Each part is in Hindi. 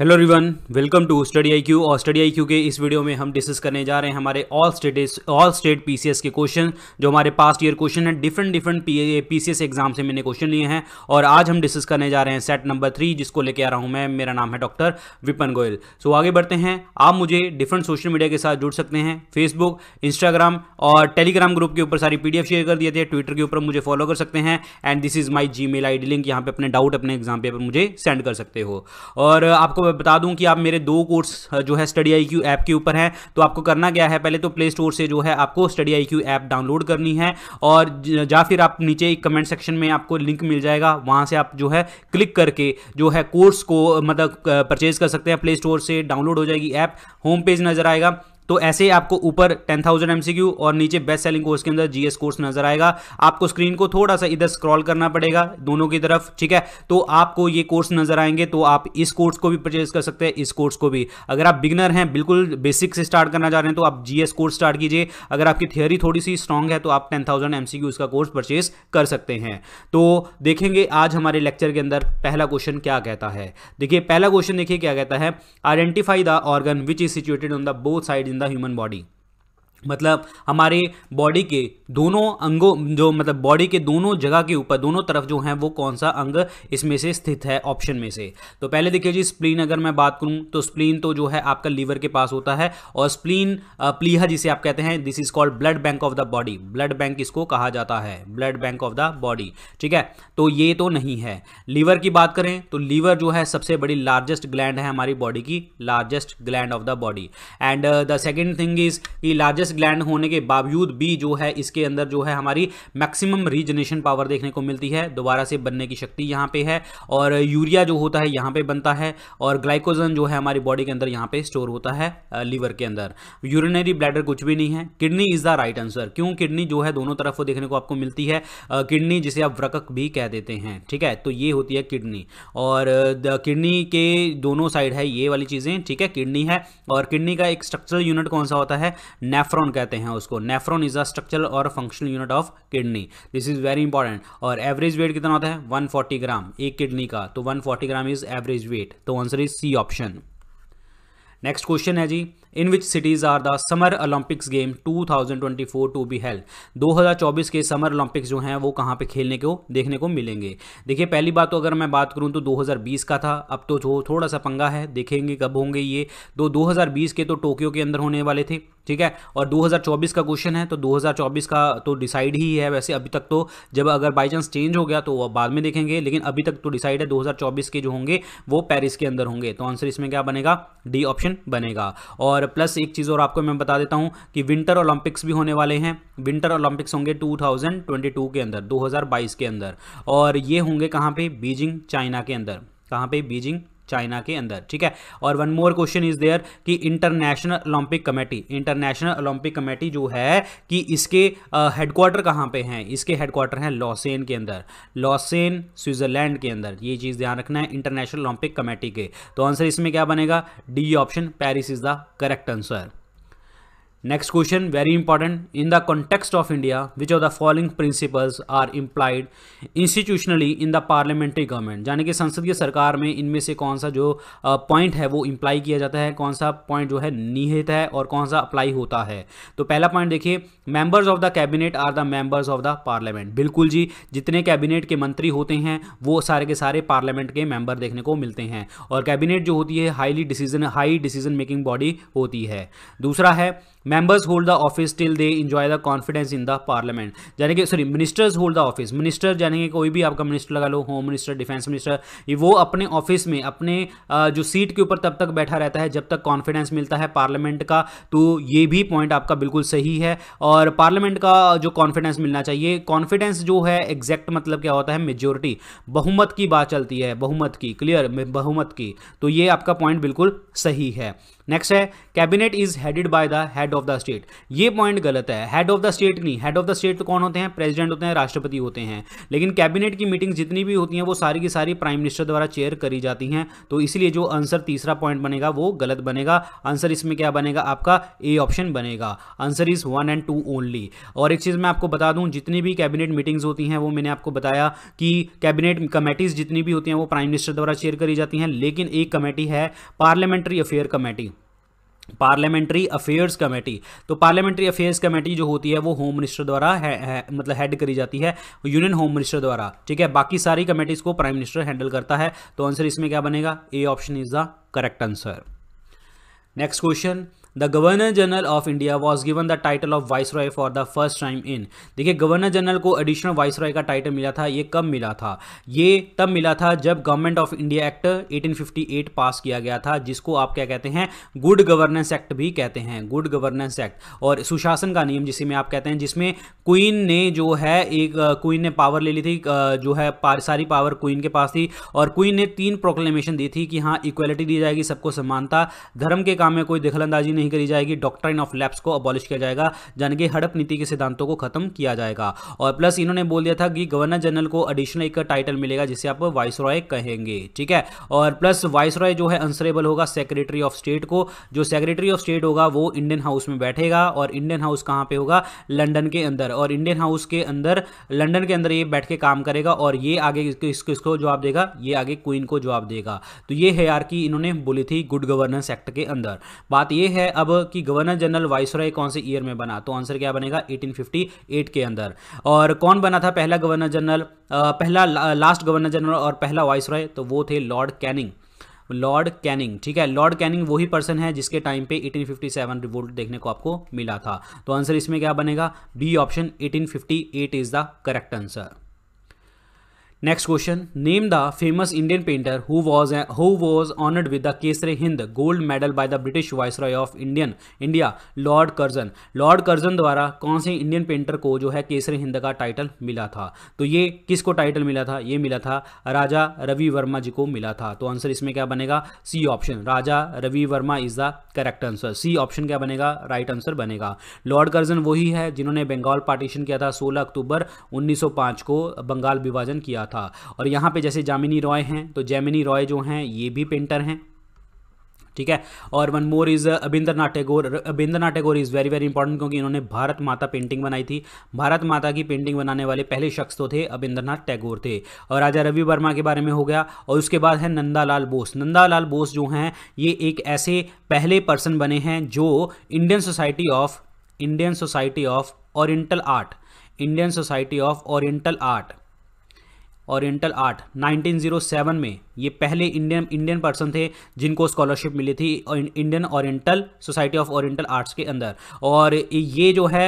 हेलो रिवन welcome to Study I IQ और स्टडी आई क्यू के इस वीडियो में हम डिस्कस करने जा रहे हैं हमारे all state all state PCS के क्वेश्चन जो हमारे पास्ट ईयर क्वेश्चन हैं डिफरेंट डिफरेंट पीसीएस एग्जाम से मैंने क्वेश्चन लिए हैं और आज हम डिस्कस करने जा रहे हैं सेट नंबर थ्री जिसको लेके आ रहा हूँ मैं मेरा नाम है डॉक्टर विपन गोयल सो आगे बढ़ते हैं आप मुझे डिफरेंट सोशल मीडिया के साथ जुड़ सकते हैं फेसबुक इंस्टाग्राम और टेलीग्राम ग्रुप के ऊपर सारी पी शेयर कर दिए थे ट्विटर के ऊपर मुझे फॉलो कर सकते हैं and this is my Gmail ID link यहाँ पे अपने डाउट अपने एग्जाम पेपर मुझे सेंड कर सकते हो और आपको बता दूं कि आप मेरे दो कोर्स जो है स्टडी आई क्यू ऐप के ऊपर है तो आपको करना क्या है पहले तो प्ले स्टोर से जो है आपको Study I Q app download करनी है और या फिर आप नीचे कमेंट सेक्शन में आपको लिंक मिल जाएगा वहाँ से आप जो है क्लिक करके जो है कोर्स को मतलब परचेज कर सकते हैं प्ले स्टोर से डाउनलोड हो जाएगी ऐप होम पेज नज़र आएगा तो ऐसे आपको ऊपर टेन थाउजेंड एमसीक्यू और नीचे बेस्ट सेलिंग कोर्स के अंदर जीएस कोर्स नजर आएगा आपको स्क्रीन को थोड़ा सा इधर स्क्रॉल करना पड़ेगा दोनों की तरफ ठीक है तो आपको ये कोर्स नजर आएंगे तो आप इस कोर्स को भी परचेज कर सकते हैं इस कोर्स को भी अगर आप बिगनर हैं बिल्कुल बेसिक से स्टार्ट करना चाह रहे हैं तो आप जीएस कोर्स स्टार्ट कीजिए अगर आपकी थियोरी थोड़ी सी स्ट्रांग है तो आप टेन थाउजेंड एमसीक्यू इसका कोर्स परचेज कर सकते हैं तो देखेंगे आज हमारे लेक्चर के अंदर पहला क्वेश्चन क्या कहता है देखिए पहला क्वेश्चन देखिए क्या कहता है identify the organ which is situated on the both side in the human body मतलब हमारे बॉडी के दोनों अंगों जो मतलब बॉडी के दोनों जगह के ऊपर दोनों तरफ जो है वो कौन सा अंग इसमें से स्थित है ऑप्शन में से तो पहले देखिए जी स्प्लीन अगर मैं बात करूं तो स्प्लीन तो जो है आपका लीवर के पास होता है और स्प्लीन प्लीहा जिसे आप कहते हैं this is called blood bank of the body blood bank इसको कहा जाता है blood bank of the body ठीक है तो ये तो नहीं है लीवर की बात करें तो लीवर जो है सबसे बड़ी लार्जेस्ट ग्लैंड है हमारी बॉडी की largest gland of the body and the second thing is कि लार्जेस्ट कैलस ग्लैंड होने के बावजूद भी जो है इसके अंदर जो है हमारी मैक्सिमम रीजनेशन पावर देखने को मिलती है दोबारा से बनने की शक्ति यहाँ पे है और यूरिया जो होता है यहाँ पे बनता है और ग्लाइकोजन जो है हमारी बॉडी के अंदर यहाँ पे स्टोर होता है लीवर के अंदर यूरिनरी ब्लैडर कुछ भी नहीं है kidney is the right answer क्यों किडनी जो है दोनों तरफ देखने को आपको मिलती है किडनी जिसे आप व्रकक भी कह देते हैं ठीक है तो ये होती है किडनी और किडनी के दोनों साइड है ये वाली चीज़ें ठीक है किडनी है और किडनी का एक स्ट्रक्चरल यूनिट कौन सा होता है नेफ्रॉन नेफ्रॉन कहते हैं उसको नेफ्रॉन इज अ स्ट्रक्चरल और functional unit of kidney this is very important और एवरेज वेट कितना होता है 140 ग्राम एक किडनी का तो 140 ग्राम इज एवरेज वेट तो answer is C option next question है जी in which cities are the summer Olympics game 2024 to be held 2024 के समर ओलंपिक्स जो हैं वो कहाँ पे खेलने को देखने को मिलेंगे देखिए पहली बात तो अगर मैं बात करूँ तो 2020 का था अब तो थो, थोड़ा सा पंगा है देखेंगे कब होंगे ये तो 2020 के तो टोक्यो के अंदर होने वाले थे ठीक है और 2024 का क्वेश्चन है तो 2024 का तो डिसाइड ही है वैसे अभी तक तो जब अगर बाई चांस चेंज हो गया तो वह बाद में देखेंगे लेकिन अभी तक तो डिसाइड है 2024 के जो होंगे वो पेरिस के अंदर होंगे तो आंसर इसमें क्या बनेगा डी ऑप्शन बनेगा और प्लस एक चीज़ और आपको मैं बता देता हूँ कि विंटर ओलंपिक्स भी होने वाले हैं विंटर ओलंपिक्स होंगे टू के अंदर दो के अंदर और ये होंगे कहाँ पर बीजिंग चाइना के अंदर कहाँ पर बीजिंग चाइना के अंदर ठीक है और one more question is there कि International Olympic Committee International Olympic Committee जो है कि इसके हेडक्वार्टर कहाँ पे हैं इसके हेडक्वार्टर हैं लॉसेन के अंदर लॉसेन स्विट्जरलैंड के अंदर ये चीज़ ध्यान रखना है इंटरनेशनल ओलंपिक कमेटी के तो आंसर इसमें क्या बनेगा D option Paris is the correct answer next question very important in the context of India which of the following principles are implied institutionally in the parliamentary government यानी कि संसद की सरकार में इनमें से कौन सा जो पॉइंट है वो इम्प्लाई किया जाता है कौन सा पॉइंट जो है निहित है और कौन सा अप्लाई होता है तो पहला पॉइंट देखिए members of the cabinet are the members of the parliament बिल्कुल जी जितने कैबिनेट के मंत्री होते हैं वो सारे के सारे पार्लियामेंट के मेंबर देखने को मिलते हैं और कैबिनेट जो होती है highly decision high decision making body होती है दूसरा है members hold the office till they enjoy the confidence in the parliament यानी कि sorry ministers hold the office minister यानी कि कोई भी आपका मिनिस्टर लगा लो होम मिनिस्टर डिफेंस मिनिस्टर ये वो अपने ऑफिस में अपने जो सीट के ऊपर तब तक बैठा रहता है जब तक कॉन्फिडेंस मिलता है पार्लियामेंट का तो ये भी पॉइंट आपका बिल्कुल सही है और पार्लियामेंट का जो कॉन्फिडेंस मिलना चाहिए कॉन्फिडेंस जो है एग्जैक्ट मतलब क्या होता है मेजोरिटी बहुमत की बात चलती है बहुमत की क्लियर बहुमत की तो ये आपका पॉइंट बिल्कुल सही है नेक्स्ट है cabinet is headed by the head head of the state ये पॉइंट गलत है हेड ऑफ द स्टेट नहीं हेड ऑफ द स्टेट तो कौन होते हैं प्रेसिडेंट होते हैं राष्ट्रपति होते हैं लेकिन कैबिनेट की मीटिंग जितनी भी होती हैं वो सारी की सारी प्राइम मिनिस्टर द्वारा चेयर करी जाती हैं तो इसलिए जो आंसर तीसरा पॉइंट बनेगा वो गलत बनेगा आंसर इसमें क्या बनेगा आपका ए ऑप्शन बनेगा answer is one and two only और एक चीज़ मैं आपको बता दूं जितनी भी कैबिनेट मीटिंग्स होती हैं वो मैंने आपको बताया कि कैबिनेट कमेटीज़ जितनी भी होती हैं वो प्राइम मिनिस्टर द्वारा चेयर करी जाती हैं लेकिन एक कमेटी है parliamentary affair committee parliamentary affairs committee तो पार्लियामेंट्री अफेयर्स कमेटी जो होती है वो होम मिनिस्टर द्वारा है, है, मतलब हेड करी जाती है यूनियन होम मिनिस्टर द्वारा ठीक है बाकी सारी कमेटीज को प्राइम मिनिस्टर हैंडल करता है तो आंसर इसमें क्या बनेगा A option is the correct answer next question the governor general of India was given the title of viceroy for the first time in देखिए गवर्नर जनरल को एडिशनल रॉय का टाइटल मिला था ये कब मिला था ये तब मिला था जब government of India act 1858 pass किया गया था जिसको आप क्या कहते हैं गुड गवर्नेंस एक्ट भी कहते हैं गुड गवर्नेंस एक्ट और सुशासन का नियम जिसे में आप कहते हैं जिसमें क्वीन ने जो है एक क्वीन ने पावर ले ली थी जो है सारी पावर क्वीन के पास थी और क्वीन ने तीन प्रोक्लेमेशन दी थी कि हाँ इक्वलिटी दी जाएगी सबको समानता धर्म के काम में कोई दखलंदाजी नहीं करी जाएगी डॉक्ट्राइन ऑफ लैप्स को अबॉलिश किया जाएगा जान के हड़प नीति के सिद्धांतों को खत्म किया जाएगा और प्लस इन्होंने बोल दिया था कि गवर्नर जनरल को एडिशनल एक टाइटल मिलेगा जिसे आप वाइस कहेंगे ठीक है और प्लस वाइस जो है अंसरेबल होगा सेक्रेटरी ऑफ स्टेट को जो सेक्रेटरी ऑफ स्टेट होगा वो इंडियन हाउस में बैठेगा और इंडियन हाउस कहां पर होगा लंडन के अंदर और इंडियन हाउस के अंदर लंडन के अंदर ये बैठ के काम करेगा और ये आगे इसको जवाब देगा ये आगे क्वीन को जवाब देगा तो ये है यार कि इन्होंने बोली थी गुड गवर्नेंस एक्ट के अंदर बात ये है है अब कि गवर्नर जनरल वाइसराय कौन से ईयर में बना तो आंसर क्या बनेगा 1858 के अंदर और कौन बना था पहला गवर्नर जनरल पहला लास्ट गवर्नर जनरल और पहला वाइसराय तो वो थे लॉर्ड कैनिंग लॉर्ड कैनिंग ठीक है लॉर्ड कैनिंग वही पर्सन है जिसके टाइम पे 1857 रिवोल्ट देखने को आपको मिला था तो आंसर इसमें क्या बनेगा B option 1858 is the correct answer question name the famous Indian painter who who was who honoured with the Kaisare Hind gold medal by the British British रॉय of Indian India Lord Curzon Lord Curzon द्वारा कौन से इंडियन पेंटर को जो है केसरे हिंद का टाइटल मिला था तो ये किसको टाइटल मिला था ये मिला था राजा रवि वर्मा जी को मिला था तो आंसर इसमें क्या बनेगा C option Raja Ravi Varma is the correct answer C option क्या बनेगा राइट right आंसर बनेगा लॉर्ड कर्जन वही है जिन्होंने बंगाल पार्टीशन किया था सोलह अक्टूबर उन्नीस को बंगाल विभाजन किया था और यहाँ पे जैसे जामिनी रॉय हैं तो जैमिनी रॉय जो हैं ये भी पेंटर हैं ठीक है और one more is Nath Tagore Nath Tagore is very very important क्योंकि इन्होंने भारत माता पेंटिंग बनाई थी भारत माता की पेंटिंग बनाने वाले पहले शख्स तो थे नाथ टैगोर थे और राजा रवि वर्मा के बारे में हो गया और उसके बाद है नंदालाल बोस नंदालाल बोस जो हैं ये एक ऐसे पहले पर्सन बने हैं जो Indian Society of Indian Society of Oriental Art Indian Society of Oriental Art Oriental Art 1907 में ये पहले इंडियन इंडियन पर्सन थे जिनको स्कॉलरशिप मिली थी Indian Oriental Society of Oriental Arts के अंदर और ये जो है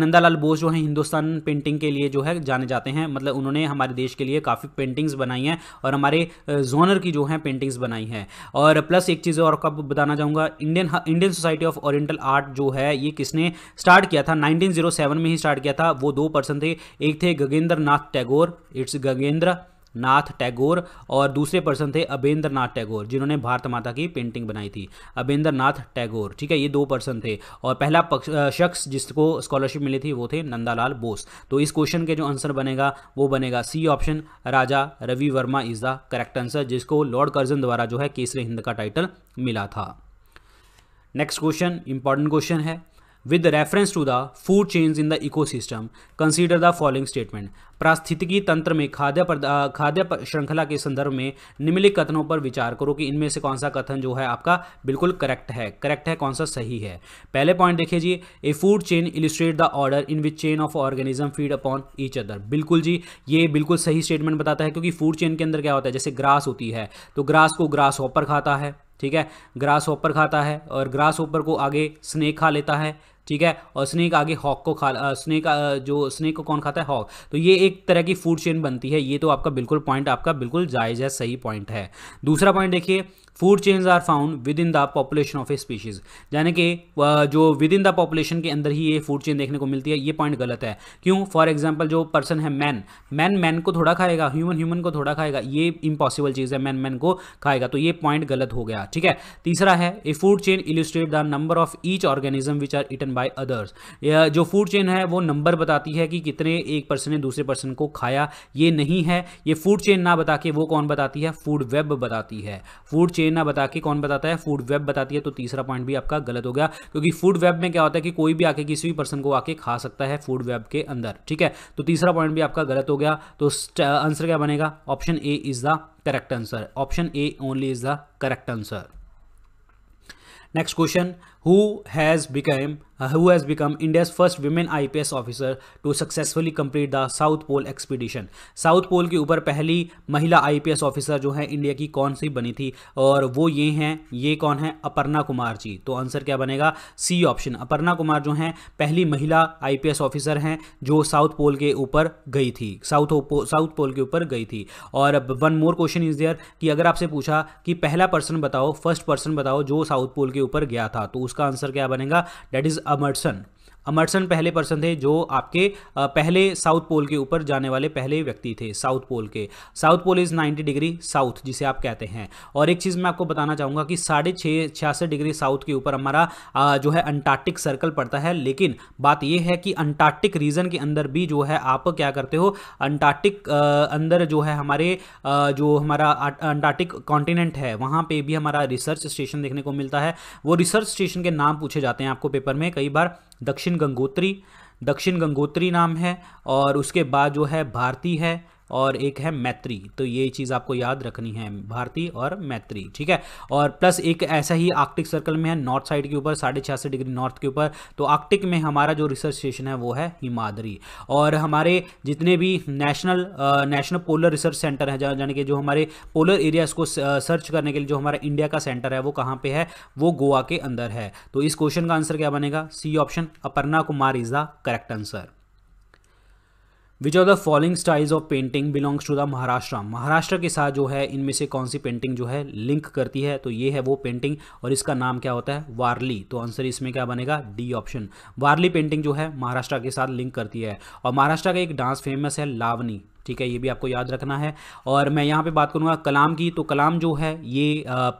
नंदालाल बोस जो है हिंदुस्तान पेंटिंग के लिए जो है जाने जाते हैं मतलब उन्होंने हमारे देश के लिए काफ़ी पेंटिंग्स बनाई हैं और हमारे जोनर की जो है पेंटिंग्स बनाई हैं और प्लस एक चीज़ और कब बताना चाहूँगा Indian Indian Society of Oriental Art जो है ये किसने स्टार्ट किया था नाइनटीन oh में ही स्टार्ट किया था वो दो पर्सन थे एक थे गगेंद्र नाथ टैगोर इट्स गगेंद्र नाथ टैगोर और दूसरे पर्सन थे अबेंद्र नाथ टैगोर जिन्होंने भारत माता की पेंटिंग बनाई थी अबेंद्र नाथ टैगोर ठीक है ये दो पर्सन थे और पहला शख्स जिसको स्कॉलरशिप मिली थी वो थे नंदालाल बोस तो इस क्वेश्चन के जो आंसर बनेगा वो बनेगा C option Raja Ravi Varma is the correct answer जिसको लॉर्ड कर्जन द्वारा जो है केसरे हिंद का टाइटल मिला था नेक्स्ट क्वेश्चन इंपॉर्टेंट क्वेश्चन है reference to the food change in the ecosystem consider the following statement प्रास्थितिकी तंत्र में खाद्य खाद्य श्रृंखला के संदर्भ में निम्नलिखित कथनों पर विचार करो कि इनमें से कौन सा कथन जो है आपका बिल्कुल करेक्ट है करेक्ट है कौन सा सही है पहले पॉइंट देखिए जी a food chain illustrate the order in which chain of organism feed upon each other बिल्कुल जी ये बिल्कुल सही स्टेटमेंट बताता है क्योंकि फूड चेन के अंदर क्या होता है जैसे ग्रास होती है तो ग्रास को ग्रास ऑपर खाता है ठीक है ग्रास ओपर खाता है और ग्रास ओपर को आगे स्नेक खा लेता है ठीक है और स्नेक आगे हॉक को खा स्नेक जो स्नेक को कौन खाता है हॉक तो ये एक तरह की फूड चेन बनती है ये तो आपका बिल्कुल पॉइंट आपका बिल्कुल जायज़ है सही पॉइंट है दूसरा पॉइंट देखिए food chains are found within the population of a species यानी कि जो विद इन द पॉपुलेशन के अंदर ही ये फूड चेन देखने को मिलती है ये पॉइंट गलत है क्यों फॉर एग्जाम्पल जो पर्सन है मैन मैन मैन को थोड़ा खाएगा ह्यूमन ह्यूमन को थोड़ा खाएगा ये इम्पॉसिबल चीज़ है मैन मैन को खाएगा तो ये पॉइंट गलत हो गया ठीक है तीसरा है a food chain illustrate the number of each organism which are eaten by others जो फूड चेन है वो नंबर बताती है कि कितने एक पर्सन ने दूसरे पर्सन को खाया ये नहीं है ये फूड चेन ना बता के वो कौन बताती है फूड वेब बताती है फूड चेन ने ना बता के कौन बताता है फूड वेब बताती है तो तीसरा पॉइंट भी आपका गलत हो गया क्योंकि फूड वेब में क्या होता है कि कोई भी आके किसी भी पर्सन को आके खा सकता है फूड वेब के अंदर ठीक है तो तीसरा पॉइंट भी आपका गलत हो गया तो आंसर क्या बनेगा option A is the correct answer option A only is the correct answer next question who has become uh, who has become India's first women IPS officer to successfully complete the South Pole expedition South Pole के ऊपर पहली महिला आईपीएस ऑफिसर जो है इंडिया की कौन सी बनी थी और वो ये हैं ये कौन है अपर्णा कुमार जी तो आंसर क्या बनेगा सी ऑप्शन अपर्णा कुमार जो हैं पहली महिला आईपीएस ऑफिसर हैं जो साउथ पोल के ऊपर गई थी साउथ साउथ पोल के ऊपर गई थी और one more question is there कि अगर आपसे पूछा कि पहला पर्सन बताओ फर्स्ट पर्सन बताओ जो साउथ पोल के ऊपर गया था तो उसका आंसर क्या बनेगा डेट इज अमरसन अमरसन पहले पर्सन थे जो आपके पहले साउथ पोल के ऊपर जाने वाले पहले व्यक्ति थे साउथ पोल के South Pole is ninety degree south जिसे आप कहते हैं और एक चीज़ मैं आपको बताना चाहूँगा कि साढ़े छः छियासठ डिग्री साउथ के ऊपर हमारा जो है अंटार्कटिक सर्कल पड़ता है लेकिन बात यह है कि अंटार्कटिक रीजन के अंदर भी जो है आप क्या करते हो अंटार्कटिक अंदर जो है हमारे जो हमारा अंटार्कटिक कॉन्टिनेंट है वहाँ पर भी हमारा रिसर्च स्टेशन देखने को मिलता है वो रिसर्च स्टेशन के नाम पूछे जाते हैं आपको पेपर में कई बार दक्षिण गंगोत्री दक्षिण गंगोत्री नाम है और उसके बाद जो है भारती है और एक है मैत्री तो ये चीज़ आपको याद रखनी है भारती और मैत्री ठीक है और प्लस एक ऐसा ही आर्कटिक सर्कल में है नॉर्थ साइड के ऊपर साढ़े सौ डिग्री नॉर्थ के ऊपर तो आर्कटिक में हमारा जो रिसर्च स्टेशन है वो है हिमाद्री और हमारे जितने भी national national polar research centre है जाने के जो हमारे पोलर एरियाज को सर्च करने के लिए जो हमारा इंडिया का सेंटर है वो कहाँ पे है वो गोवा के अंदर है तो इस क्वेश्चन का आंसर क्या बनेगा C option Aparna Kumar is the correct answer which of the following styles of painting belongs to the Maharashtra Maharashtra के साथ जो है इनमें से कौन सी पेंटिंग जो है लिंक करती है तो ये है वो पेंटिंग और इसका नाम क्या होता है वारली तो आंसर इसमें क्या बनेगा डी ऑप्शन वारली पेंटिंग जो है महाराष्ट्र के साथ लिंक करती है और महाराष्ट्र का एक डांस फेमस है लावनी ठीक है ये भी आपको याद रखना है और मैं यहाँ पे बात करूँगा कलाम की तो कलाम जो है ये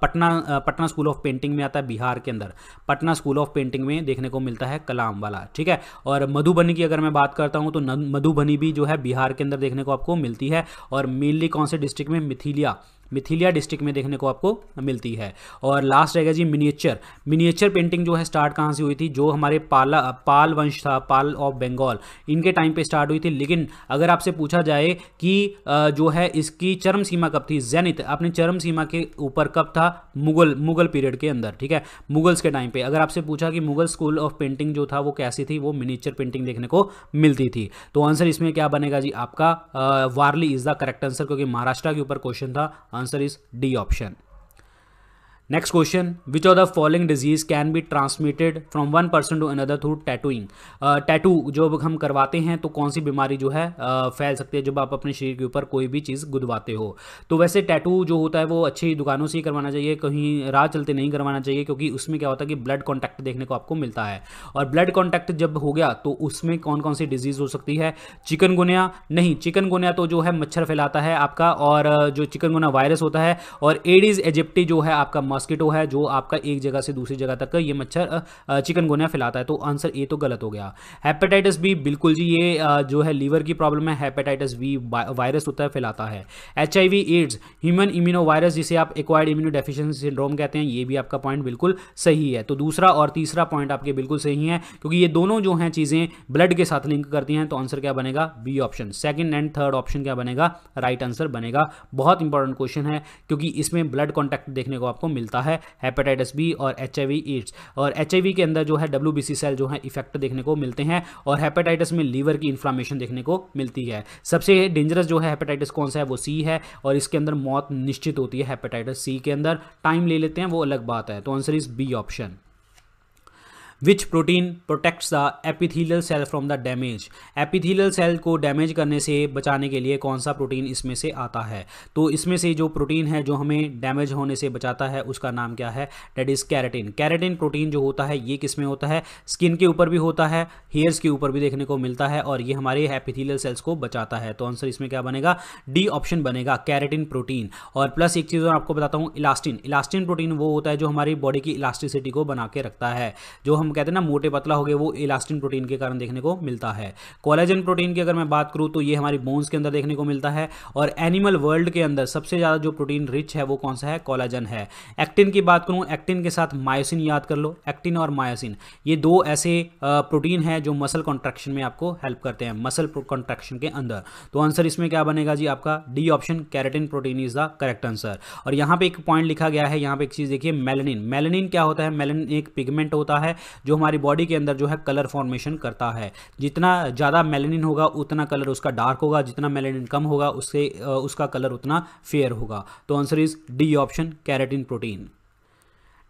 Patna Patna school of painting में आता है बिहार के अंदर पटना स्कूल ऑफ पेंटिंग में देखने को मिलता है कलाम वाला ठीक है और मधुबनी की अगर मैं बात करता हूँ तो मधुबनी भी जो है बिहार के अंदर देखने को आपको मिलती है और मेनली कौन से डिस्ट्रिक्ट में मिथिलिया मिथिलिया डिस्ट्रिक्ट में देखने को आपको मिलती है और लास्ट रहेगा जी मिनिएचर मिनिएचर पेंटिंग जो है स्टार्ट कहाँ से हुई थी जो हमारे पाला पाल वंश था पाल ऑफ बंगाल इनके टाइम पे स्टार्ट हुई थी लेकिन अगर आपसे पूछा जाए कि जो है इसकी चरम सीमा कब थी जैनित अपने चरम सीमा के ऊपर कब था मुगल मुगल पीरियड के अंदर ठीक है मुगल्स के टाइम पे अगर आपसे पूछा कि मुगल स्कूल ऑफ पेंटिंग जो था वो कैसी थी वो मिनिएचर पेंटिंग देखने को मिलती थी तो आंसर इसमें क्या बनेगा जी आपका Warli is the correct answer क्योंकि महाराष्ट्र के ऊपर क्वेश्चन था Answer is D option. Next question which or the following disease can be transmitted from one person to another through tattooing tattoo uh, जो हम करवाते हैं तो कौन सी बीमारी जो है uh, फैल सकती है जब आप अपने शरीर के ऊपर कोई भी चीज़ गुदवाते हो तो वैसे टैटू जो होता है वो अच्छी दुकानों से ही करवाना चाहिए कहीं राह चलते नहीं करवाना चाहिए क्योंकि उसमें क्या होता है कि ब्लड कॉन्टैक्ट देखने को आपको मिलता है और ब्लड कॉन्टैक्ट जब हो गया तो उसमें कौन कौन सी डिजीज़ हो सकती है चिकनगुनिया नहीं चिकनगुनिया तो जो है मच्छर फैलाता है आपका और uh, जो चिकनगुना वायरस होता है और एडीज़ एजिप्टी जो है आपका मॉस्किटो है जो आपका एक जगह से दूसरी जगह तक ये मच्छर चिकनगुनिया फैलाता है तो आंसर ए तो गलत हो गया हेपेटाइटिस बी बिल्कुल जी ये जो है लीवर की प्रॉब्लम है हेपेटाइटिस बी वायरस होता है फैलाता है H AIDS human immuno virus जिसे आप एक्वायर्ड इम्यूनो डेफिशेंसी सिंड्रोम कहते हैं ये भी आपका पॉइंट बिल्कुल सही है तो दूसरा और तीसरा पॉइंट आपके बिल्कुल सही है क्योंकि ये दोनों जो हैं चीज़ें ब्लड के साथ लिंक करती हैं तो आंसर क्या बनेगा B option second and third option क्या बनेगा राइट right आंसर बनेगा बहुत इंपॉर्टेंट क्वेश्चन है क्योंकि इसमें ब्लड कॉन्टैक्ट देखने को आपको मिलता मिलता है हेपेटाइटिस बी और एच एड्स और एच के अंदर जो है डब्ल्यू सेल जो है इफेक्ट देखने को मिलते हैं और हेपेटाइटिस में लीवर की इन्फ्लामेशन देखने को मिलती है सबसे डेंजरस जो है हेपेटाइटिस कौन सा है वो सी है और इसके अंदर मौत निश्चित होती है हेपेटाइटिस सी के अंदर टाइम ले लेते हैं वो अलग बात है तो answer is B option which protein protects the epithelial cell from the damage epithelial cell को डैमेज करने से बचाने के लिए कौन सा प्रोटीन इसमें से आता है तो इसमें से जो प्रोटीन है जो हमें डैमेज होने से बचाता है उसका नाम क्या है that is keratin keratin protein जो होता है ये किस में होता है स्किन के ऊपर भी होता है हेयर्स के ऊपर भी देखने को मिलता है और ये हमारे एपिथीलियल सेल्स को बचाता है तो आंसर इसमें क्या बनेगा डी ऑप्शन बनेगा कैरेटिन प्रोटीन और प्लस एक चीज़ और आपको बताता हूँ इलास्टिन इलास्टिन प्रोटीन वो होता है जो हमारी बॉडी की इलास्टिसिटी को बना के रखता है जो हम हम कहते हैं ना मोटे पतला हो गए वो इलास्टिन प्रोटीन के कारण देखने को मिलता है कोलेजन प्रोटीन की अगर मैं बात करूँ तो ये हमारी बोन्स के अंदर देखने को मिलता है और एनिमल वर्ल्ड के अंदर सबसे ज़्यादा जो प्रोटीन रिच है वो कौन सा है कोलाजन है एक्टिन की बात करूँ एक्टिन के साथ मायोसिन याद कर लो एक्टिन और मायोसिन ये दो ऐसे प्रोटीन है जो मसल कॉन्ट्रैक्शन में आपको हेल्प करते हैं मसल कॉन्ट्रैक्शन के अंदर तो आंसर इसमें क्या बनेगा जी आपका D option keratin protein is the correct answer और यहाँ पे एक पॉइंट लिखा गया है यहाँ पे एक चीज़ देखिए मेलेनिन मेलेनिन क्या होता है मेलेनिन एक पिगमेंट होता है जो हमारी बॉडी के अंदर जो है कलर फॉर्मेशन करता है जितना ज़्यादा मेलेनिन होगा उतना कलर उसका डार्क होगा जितना मेलेनिन कम होगा उससे उसका कलर उतना फेयर होगा तो answer is D option keratin protein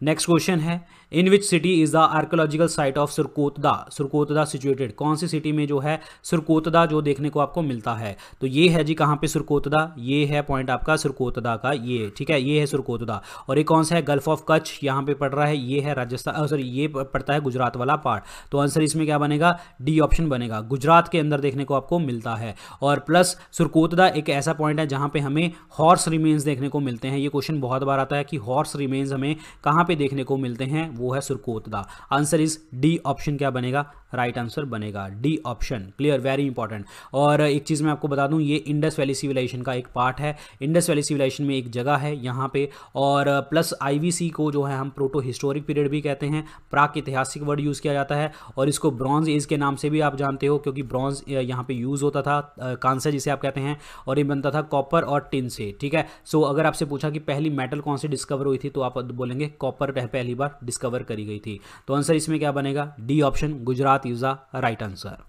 next question है in which city is the archaeological site of Surkotada Surkotada situated कौन सी सिटी में जो है सुरकोतदा जो देखने को आपको मिलता है तो ये है जी कहाँ पे सुरकोतदा ये है पॉइंट आपका सुरकोतदा का ये ठीक है ये है सुरकोतदा और ये कौन सा है गल्फ ऑफ कच्छ यहाँ पे पड़ रहा है ये है राजस्थान सॉरी ये पड़ता है गुजरात वाला पार्ट तो आंसर इसमें क्या बनेगा डी ऑप्शन बनेगा गुजरात के अंदर देखने को आपको मिलता है और प्लस सुरकोतदा एक ऐसा पॉइंट है जहाँ पे हमें हॉर्स रिमेन्स देखने को मिलते हैं ये क्वेश्चन बहुत बार आता है कि हॉर्स रिमेन्स हमें कहाँ पे देखने को मिलते हैं वो है सुरकोत का आंसर इज डी ऑप्शन क्या बनेगा राइट right आंसर बनेगा D option clear very important और एक चीज़ मैं आपको बता दूं ये इंडस वैली सिविलाइजेशन का एक पार्ट है इंडस वैली सिविलाइजेशन में एक जगह है यहाँ पे और प्लस आईवीसी को जो है हम प्रोटो हिस्टोरिक पीरियड भी कहते हैं प्राक ऐतिहासिक वर्ड यूज़ किया जाता है और इसको ब्रॉन्ज एज के नाम से भी आप जानते हो क्योंकि ब्रॉन्ज यहाँ पर यूज़ होता था कांसर जिसे आप कहते हैं और ये बनता था कॉपर और टिन से ठीक है सो so, अगर आपसे पूछा कि पहली मेटल कौन सी डिस्कवर हुई थी तो आप बोलेंगे कॉपर पहली बार डिस्कवर कवर करी गई थी तो आंसर इसमें क्या बनेगा D option Gujarat is the right answer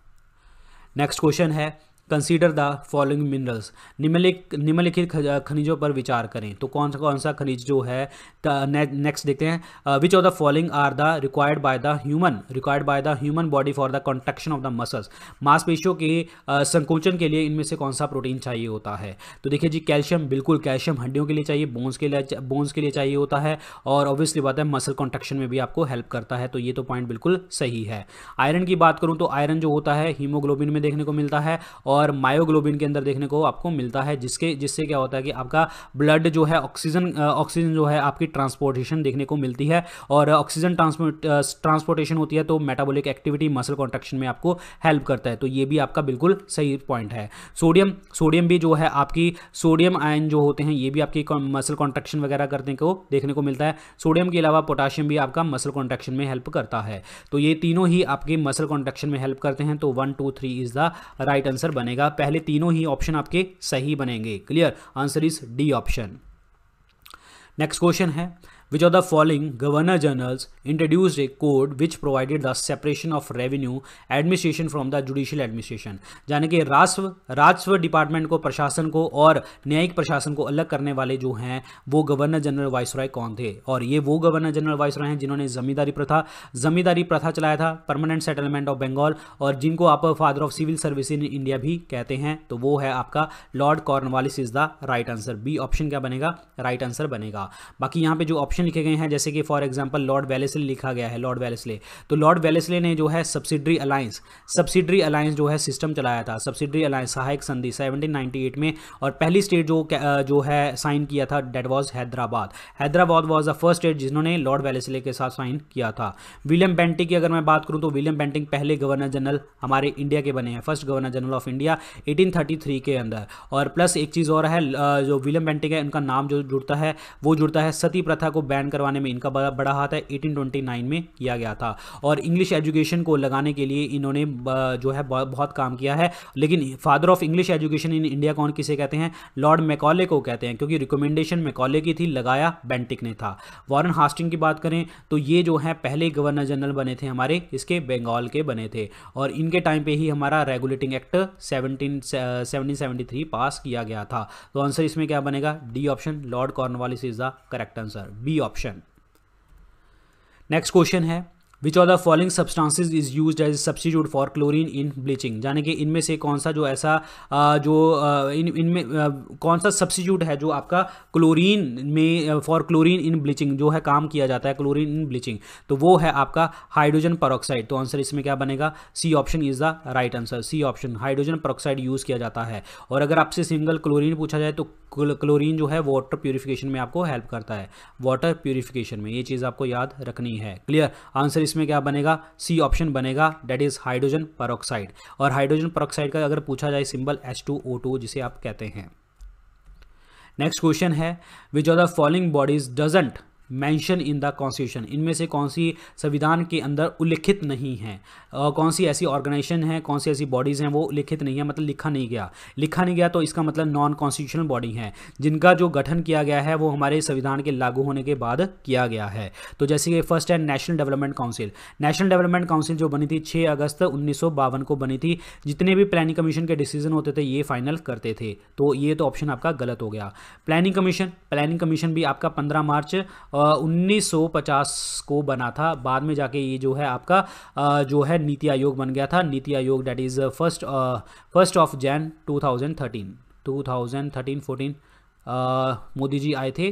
next question है कंसीडर द फॉलोइंग मिनरल्स निम्नलिखित निम्नलिखित खनिजों पर विचार करें तो कौन सा कौन सा खनिज जो है नेक्स्ट देखते हैं which of the following are the required by the human required by the human body for the contraction of the muscles मांसपेशियों के संकोचन के लिए इनमें से कौन सा प्रोटीन चाहिए होता है तो देखिए जी कैल्शियम बिल्कुल कैल्शियम हड्डियों के लिए चाहिए बोन्स के लिए बोन्स के लिए चाहिए होता है और ऑब्वियसली बात है मसल कॉन्ट्रेक्शन में भी आपको हेल्प करता है तो ये तो पॉइंट बिल्कुल सही है आयरन की बात करूँ तो आयरन जो होता है हीमोग्लोबिन में देखने को मिलता है और और मायोग्लोबिन के अंदर देखने को आपको मिलता है जिसके जिससे क्या होता है कि आपका ब्लड जो है ऑक्सीजन ऑक्सीजन जो है आपकी ट्रांसपोर्टेशन देखने को मिलती है और ऑक्सीजन ट्रांसपोर्टेशन होती है तो मेटाबोलिक एक्टिविटी मसल कॉन्ट्रेक्शन में आपको हेल्प करता है तो ये भी आपका बिल्कुल सही पॉइंट है सोडियम सोडियम भी जो है आपकी सोडियम आयन जो होते हैं ये भी आपकी मसल कॉन्ट्रेक्शन वगैरह करने को देखने को मिलता है सोडियम के अलावा पोटाशियम भी आपका मसल कॉन्ट्रेक्शन में हेल्प करता है तो ये तीनों ही आपकी मसल कॉन्ट्रेक्शन में हेल्प करते हैं तो one two three is the right answer बने बनेगा पहले तीनों ही ऑप्शन आपके सही बनेंगे clear answer is D option next question है Which of the following governor generals introduced a code which provided the separation of revenue administration from the judicial administration यानी कि राजस्व राजस्व डिपार्टमेंट को प्रशासन को और न्यायिक प्रशासन को अलग करने वाले जो हैं वो गवर्नर जनरल वाइसराय कौन थे और ये वो गवर्नर जनरल वाइसराय हैं जिन्होंने जमींदारी प्रथा जमींदारी प्रथा चलाया था परमानेंट सेटलमेंट ऑफ बंगाल और जिनको आप father of civil service in India भी कहते हैं तो वो है आपका Lord Cornwallis is the right answer B option क्या बनेगा राइट right आंसर बनेगा बाकी यहाँ पे जो ऑप्शन एक्शन लिखे गए हैं जैसे कि फॉर एग्जाम्पल लॉर्ड वेलेसले लिखा गया है लॉर्ड वेलेसले तो लॉर्ड वेलेसले ने जो है सब्सिडरी अलायंस सब्सिडरी अलायंस जो है सिस्टम चलाया था सब्सिडरी अलायंस सहायक संधि 1798 में और पहली स्टेट जो जो है साइन किया था that was Hyderabad Hyderabad was the first state जिन्होंने लॉर्ड वेलेसले के साथ साइन किया था विलियम बेंटिंग की अगर मैं बात करूँ तो विलियम बेंटिंग पहले गवर्नर जनरल हमारे इंडिया के बने हैं first governor general of India 1833 के अंदर और प्लस एक चीज़ और है जो विलियम बेंटिंग है उनका नाम जो जुड़ता है वो जुड़ता है सती प्रथा को बैन करवाने में इनका बड़ा हाथ है 1829 में किया गया था और इंग्लिश एजुकेशन को लगाने के लिए इन्होंने जो है बहुत काम किया है लेकिन father of English education in India कौन किसे कहते हैं लॉर्ड मैकॉले को कहते हैं क्योंकि रिकमेंडेशन मैकॉले की थी लगाया बेंटिक ने था वॉरन हास्टिंग की बात करें तो ये जो है पहले गवर्नर जनरल बने थे हमारे इसके बंगाल के बने थे और इनके टाइम पर ही हमारा regulating act seventeen seventeen pass किया गया था तो आंसर इसमें क्या बनेगा D option Lord Cornwallis is the correct answer B option next question है which of the following substances is use as substitute for chlorine in bleaching यानी कि इनमें से कौन सा जो ऐसा जो इन इनमें कौन सा सब्सटीट्यूट है जो आपका क्लोरीन में फॉर क्लोरीन इन ब्लीचिंग जो है काम किया जाता है क्लोरीन इन ब्लीचिंग तो वो है आपका हाइड्रोजन परऑक्साइड तो आंसर इसमें क्या बनेगा C option is the right answer C option hydrogen peroxide use किया जाता है और अगर आपसे सिंगल क्लोरीन पूछा जाए तो क्लोरीन जो है वाटर प्योरीफिकेशन में आपको हेल्प करता है वाटर प्योरीफिकेशन में ये चीज़ आपको याद रखनी है क्लियर आंसर इसमें क्या बनेगा सी ऑप्शन बनेगा डेट इज हाइड्रोजन परोक्साइड और हाइड्रोजन परोक्साइड का अगर पूछा जाए सिंबल एस जिसे आप कहते हैं नेक्स्ट क्वेश्चन है which of the following bodies doesn't mention in the constitution इनमें से कौन सी संविधान के अंदर उल्लिखित नहीं है uh, कौन सी ऐसी ऑर्गेनाइजेशन है कौन सी ऐसी बॉडीज़ हैं वो उल्लिखित नहीं है मतलब लिखा नहीं गया लिखा नहीं गया तो इसका मतलब नॉन कॉन्स्टिट्यूशनल बॉडी है जिनका जो गठन किया गया है वो हमारे संविधान के लागू होने के बाद किया गया है तो जैसे कि फर्स्ट है national development council national development council जो बनी थी छः अगस्त उन्नीस को बनी थी जितने भी प्लानिंग कमीशन के डिसीजन होते थे ये फाइनल करते थे तो ये तो ऑप्शन आपका गलत हो गया प्लानिंग कमीशन प्लानिंग कमीशन भी आपका पंद्रह मार्च उन्नीस को बना था बाद में जाके ये जो है आपका जो है नीति आयोग बन गया था NITI Aayog that is first first of Jan 2013 2013 14 Modi ji आए थे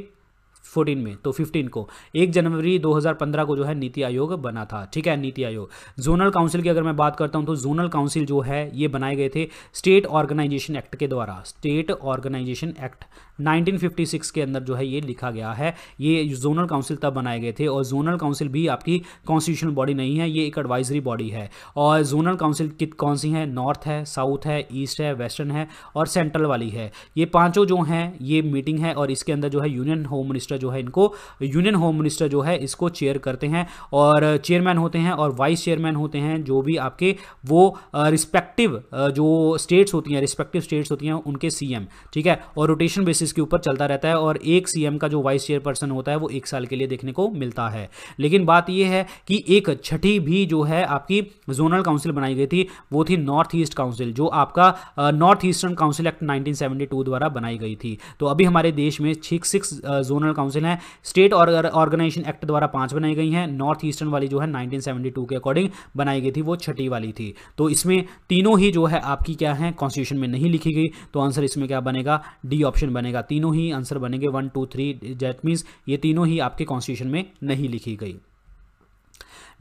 14 में तो 15 को 1 जनवरी 2015 को जो है नीति आयोग बना था ठीक है नीति आयोग जोनल काउंसिल की अगर मैं बात करता हूं तो जोनल काउंसिल जो है ये बनाए गए थे स्टेट ऑर्गेनाइजेशन एक्ट के द्वारा स्टेट ऑर्गेनाइजेशन एक्ट 1956 के अंदर जो है ये लिखा गया है ये जोनल काउंसिल तब बनाए गए थे और जोनल काउंसिल भी आपकी कॉन्स्टिट्यूशनल बॉडी नहीं है ये एक एडवाइजरी बॉडी है और जोनल काउंसिल कित कौन सी है नॉर्थ है साउथ है ईस्ट है वेस्टर्न है और सेंट्रल वाली है ये पाँचों जो हैं ये मीटिंग है और इसके अंदर जो है यूनियन होम मिनिस्टर जो है इनको यूनियन होम मिनिस्टर जो है इसको चेयर करते हैं और चेयरमैन होते हैं और वाइस चेयरमैन होते हैं जो भी आपके वो रिस्पेक्टिव जो स्टेट्स होती हैं रिस्पेक्टिव स्टेट्स होती हैं उनके सी ठीक है और रोटेशन बेसिस के ऊपर चलता रहता है और एक सीएम का जो वाइस चेयरपर्सन होता है वो एक साल के लिए देखने को मिलता है लेकिन बात यह है कि एक छठी भी जो है आपकी जोनल काउंसिल बनाई गई थी वो थी नॉर्थ ईस्ट काउंसिल जो आपका north eastern council act nineteen द्वारा बनाई गई थी तो अभी हमारे देश में छिक सिक्स जोनल काउंसिल हैं स्टेट ऑर्गेनाइजेशन एक्ट द्वारा पांच बनाई गई हैं नॉर्थ ईस्टर्न वाली जो है नाइनटीन के अकॉर्डिंग बनाई गई थी वो छठी वाली थी तो इसमें तीनों ही जो है आपकी क्या है कॉन्स्टिट्यूशन में नहीं लिखी गई तो आंसर इसमें क्या बनेगा डी ऑप्शन बनेगा बनेगा तीनों ही आंसर बनेंगे one two three that means ये तीनों ही आपके कॉन्स्टिट्यूशन में नहीं लिखी गई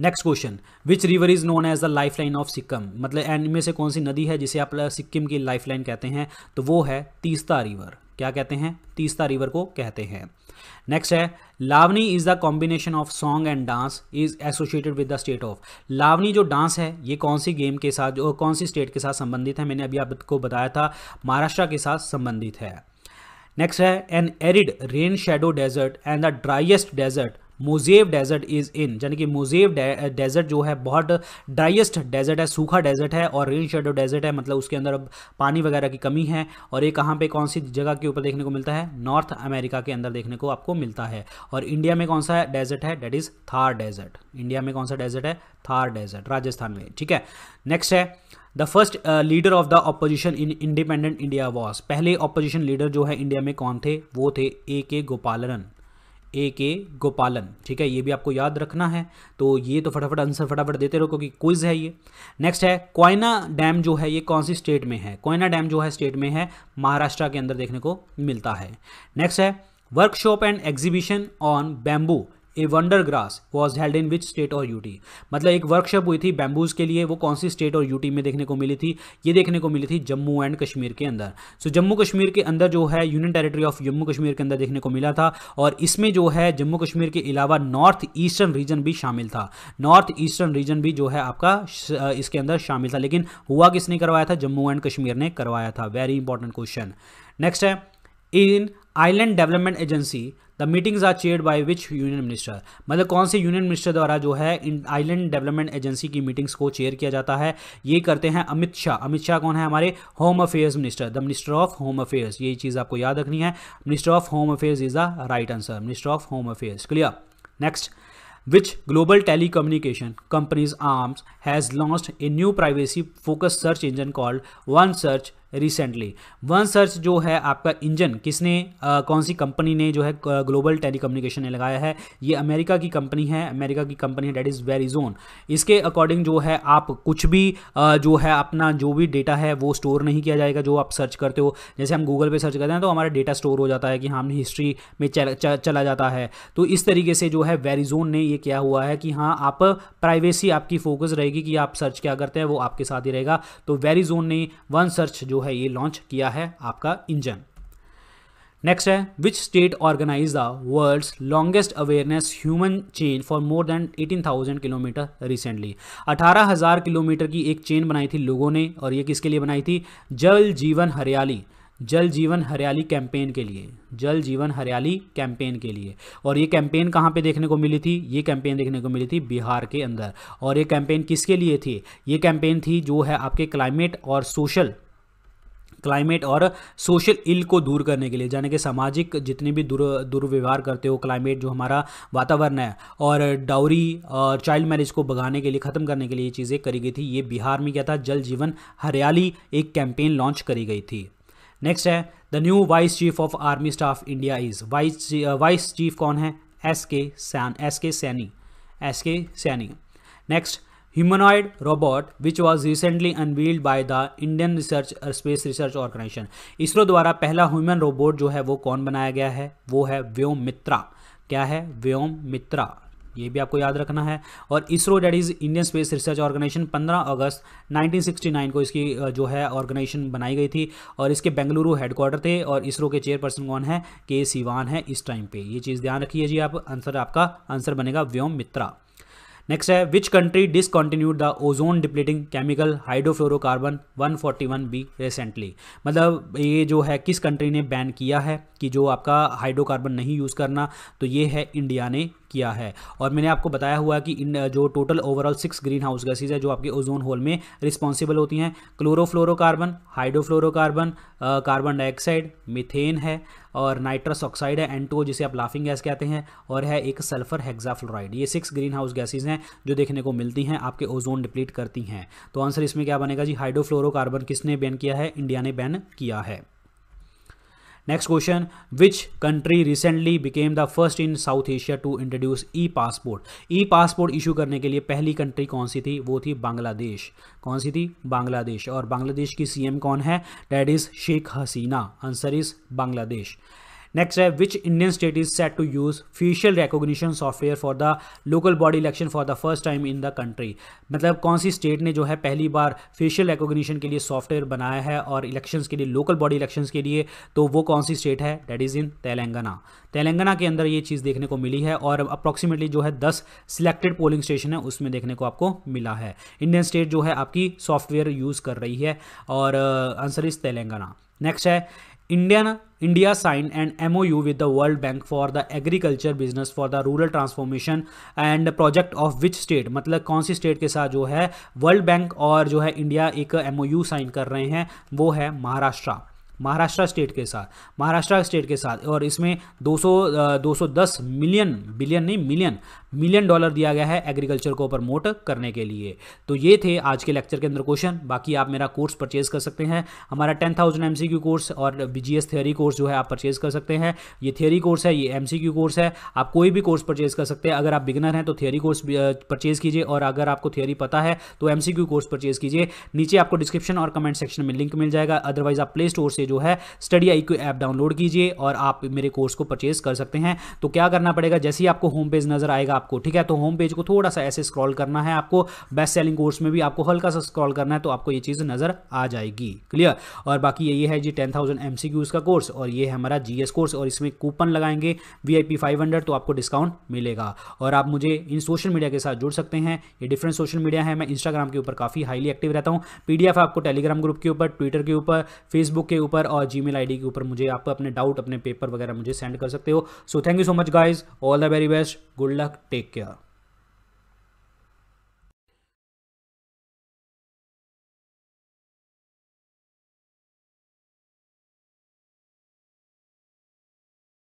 next question which river is known as the lifeline of Sikkim मतलब एंड में से कौन सी नदी है जिसे आप सिक्किम की लाइफ लाइन कहते हैं तो वो है तीस्ता रिवर क्या कहते हैं तीस्ता रिवर को कहते हैं नेक्स्ट है Lavani is the combination of song and dance is associated with the state of Lavani जो डांस है ये कौन सी गेम के साथ जो कौन सी स्टेट के साथ संबंधित है मैंने अभी आपको बताया था महाराष्ट्र के साथ संबंधित है Next है an arid rain shadow desert and the driest desert Mojave desert is in यानी कि मोजेव डेजर्ट जो है बहुत ड्राइएस्ट डेजर्ट है सूखा डेजर्ट है और रेन शेडो डेजर्ट है मतलब उसके अंदर अब पानी वगैरह की कमी है और ये कहाँ पे कौन सी जगह के ऊपर देखने को मिलता है नॉर्थ अमेरिका के अंदर देखने को आपको मिलता है और इंडिया में कौन सा डेजर्ट है that is Thar desert India में कौन सा डेजर्ट है थार डेजर्ट राजस्थान में ठीक है नेक्स्ट है the first leader of the opposition in independent India was पहले ऑपोजिशन लीडर जो है इंडिया में कौन थे वो थे ए के गोपालन ए के गोपालन ठीक है ये भी आपको याद रखना है तो ये तो फटाफट आंसर फटाफट देते रहो क्योंकि क्विज है ये नेक्स्ट है कोयना डैम जो है ये कौन सी स्टेट में है कोयना डैम जो है स्टेट में है महाराष्ट्र के अंदर देखने को मिलता है नेक्स्ट है workshop and exhibition on bamboo a wonder grass was held in which state और यूटी मतलब एक वर्कशॉप हुई थी बैम्बूज के लिए वो कौन सी स्टेट और यूटी में देखने को मिली थी ये देखने को मिली थी जम्मू एंड कश्मीर के अंदर सो so, जम्मू कश्मीर के अंदर जो है union territory of Jammu Kashmir के अंदर देखने को मिला था और इसमें जो है जम्मू कश्मीर के अलावा नॉर्थ ईस्टर्न रीजन भी शामिल था नॉर्थ ईस्टर्न रीजन भी जो है आपका इसके अंदर शामिल था लेकिन हुआ किसने करवाया था जम्मू एंड कश्मीर ने करवाया था वेरी इंपॉर्टेंट क्वेश्चन नेक्स्ट है in island development agency the meetings are chair by which union minister मतलब कौन से यूनियन मिनिस्टर द्वारा जो है आइलैंड डेवलपमेंट एजेंसी की मीटिंग्स को चेयर किया जाता है ये करते हैं अमित शाह अमित शाह कौन है हमारे home affairs minister the minister of home affairs ये चीज़ आपको याद रखनी है minister of home affairs is the right answer minister of home affairs clear next which telecommunication companies arms has launch a new privacy focus search engine called one search recently one search जो है आपका इंजन किसने आ, कौन सी कंपनी ने जो है ग्लोबल टेलीकम्युनिकेशन ने लगाया है ये अमेरिका की कंपनी है अमेरिका की कंपनी है डेट इज़ वेरी जोन इसके अकॉर्डिंग जो है आप कुछ भी आ, जो है अपना जो भी डेटा है वो स्टोर नहीं किया जाएगा जो आप सर्च करते हो जैसे हम गूगल पर सर्च करते हैं तो हमारा डेटा स्टोर हो जाता है कि हाँ हिस्ट्री में चल, चला जाता है तो इस तरीके से जो है वेरीजोन ने ये किया हुआ है कि हाँ आप प्राइवेसी आपकी फोकस रहेगी कि आप सर्च क्या करते हैं वो आपके साथ ही रहेगा तो वेरीजोन ने वन सर्च जो है ये लॉन्च किया है आपका इंजन नेक्स्ट है which state organise the world's longest awareness human chain for more than 18,000 kilometre recently 18,000 kilometre की एक चेन बनाई थी लोगों ने और ये किसके लिए बनाई थी जल जीवन हरियाली जल जीवन हरियाली कैंपेन के लिए जल जीवन हरियाली कैंपेन के लिए और ये कैंपेन कहाँ पे देखने को मिली थी ये कैंपेन देखने को मिली थी बिहार के अंदर और ये कैंपेन किसके लिए थी ये कैंपेन थी जो है आपके क्लाइमेट और सोशल क्लाइमेट और सोशल इल को दूर करने के लिए यानी कि सामाजिक जितने भी दुर दुर्व्यवहार करते हो क्लाइमेट जो हमारा वातावरण है और डाउरी और चाइल्ड मैरिज को भगाने के लिए ख़त्म करने के लिए ये चीज़ें करी गई थी ये बिहार में क्या था जल जीवन हरियाली एक कैंपेन लॉन्च करी गई थी नेक्स्ट है the new vice chief of army staff India is vice vice chief कौन है एस के San S K Saini S K Saini next humanoid robot which was recently unveiled by the Indian Research uh, Space Research organisation ISRO द्वारा पहला ह्यूमन रोबोट जो है वो कौन बनाया गया है वो है व्योम मित्रा क्या है व्योम मित्रा ये भी आपको याद रखना है और ISRO that is Indian space research organisation 15 अगस्त 1969 को इसकी uh, जो है ऑर्गेनाइजेशन बनाई गई थी और इसके बेंगलुरु हेडक्वार्टर थे और इसरो के चेयरपर्सन कौन है के सिवान है इस टाइम पे ये चीज़ ध्यान रखिए जी आप आंसर आपका आंसर बनेगा व्योम मित्रा नेक्स्ट है which country discontinued the ozone depleting chemical hydrofluorocarbon 141 B recently मतलब ये जो है किस कंट्री ने बैन किया है कि जो आपका हाइड्रोकार्बन नहीं यूज़ करना तो ये है इंडिया ने किया है और मैंने आपको बताया हुआ कि इन जो total overall six greenhouse gases है जो आपके ओजोन होल में रिस्पॉन्सिबल होती हैं chlorofluorocarbon hydrofluorocarbon carbon dioxide methane है और नाइट्रस ऑक्साइड है एंटो जिसे आप लाफिंग गैस कहते हैं और है एक सल्फर हेक्साफ्लोराइड ये सिक्स ग्रीन हाउस गैसेज हैं जो देखने को मिलती हैं आपके ओजोन डिप्लीट करती हैं तो आंसर इसमें क्या बनेगा जी हाइड्रोफ्लोरोकार्बन किसने बैन किया है इंडिया ने बैन किया है next question which country recently became the first in South Asia to introduce e passport e passport issue करने के लिए पहली कंट्री कौन सी थी वो थी बांग्लादेश कौन सी थी बांग्लादेश और बांग्लादेश की सीएम कौन है that is Sheikh Hasina answer is Bangladesh next है which Indian state is set to use facial recognition software for the local body election for the first time in the country मतलब कौन सी स्टेट ने जो है पहली बार फेशियल रिकोगशन के लिए सॉफ्टवेयर बनाया है और इलेक्शन के लिए लोकल बॉडी इलेक्शन के लिए तो वो कौन सी स्टेट है that is in Telangana Telangana के अंदर ये चीज़ देखने को मिली है और अप्रॉक्सीमेटली जो है दस सिलेक्टेड पोलिंग स्टेशन है उसमें देखने को आपको मिला है इंडियन स्टेट जो है आपकी सॉफ्टवेयर यूज़ कर रही है और आंसर इज़ तेलंगाना नेक्स्ट है Indian India sign and M O U with the World Bank for the agriculture business for the rural transformation and project of which state मतलब कौन सी स्टेट के साथ जो है वर्ल्ड बैंक और जो है इंडिया एक एम ओ यू साइन कर रहे हैं वो है महाराष्ट्र महाराष्ट्र स्टेट के साथ महाराष्ट्र स्टेट के साथ और इसमें दो दो सौ सौ दस मिलियन बिलियन नहीं मिलियन मिलियन डॉलर दिया गया है एग्रीकल्चर को प्रमोट करने के लिए तो ये थे आज के लेक्चर के अंदर क्वेश्चन बाकी आप मेरा कोर्स परचेज कर सकते हैं हमारा ten thousand M C Q course और बी थ्योरी कोर्स जो है आप परचेज कर सकते हैं ये थ्योरी कोर्स है ये एम सी कोर्स है आप कोई भी कोर्स परचेज कर सकते हैं अगर आप बिगनर हैं तो थ्योरी कोर्स परचेज कीजिए और अगर आपको थ्योरी पता है तो M C Q course purchase कीजिए नीचे आपको डिस्क्रिप्शन और कमेंट सेक्शन में लिंक मिल जाएगा अदरवाइज आप प्ले स्टोर से जो है study I Q app download कीजिए और आप मेरे कोर्स को परचेज कर सकते हैं तो क्या करना पड़ेगा जैसे ही आपको होम पेज नजर आएगा आप आपको ठीक है तो होम पेज को थोड़ा सा ऐसे स्क्रॉल करना है आपको बेस्ट सेलिंग कोर्स में भी आपको हल्का सा स्क्रॉल करना है तो आपको ये चीज़ नज़र आ जाएगी क्लियर और बाकी ये है जी ten thousand M C Qs का कोर्स और ये है हमारा जीएस कोर्स और इसमें कूपन लगाएंगे V I P five hundred तो आपको डिस्काउंट मिलेगा और आप मुझे इन सोशल मीडिया के साथ जुड़ सकते हैं ये डिफरेंट सोशल मीडिया है मैं इंस्टाग्राम के ऊपर काफ़ी हाईली एक्टिव रहता हूँ पी आपको टेलीग्राम ग्रुप के ऊपर ट्विटर के ऊपर फेसबुक के ऊपर और जी मेल के ऊपर मुझे आप अपने डाउट अपने पेपर वगैरह मुझे सेंड कर सकते हो so thank you so much guys all the very best good luck Take care.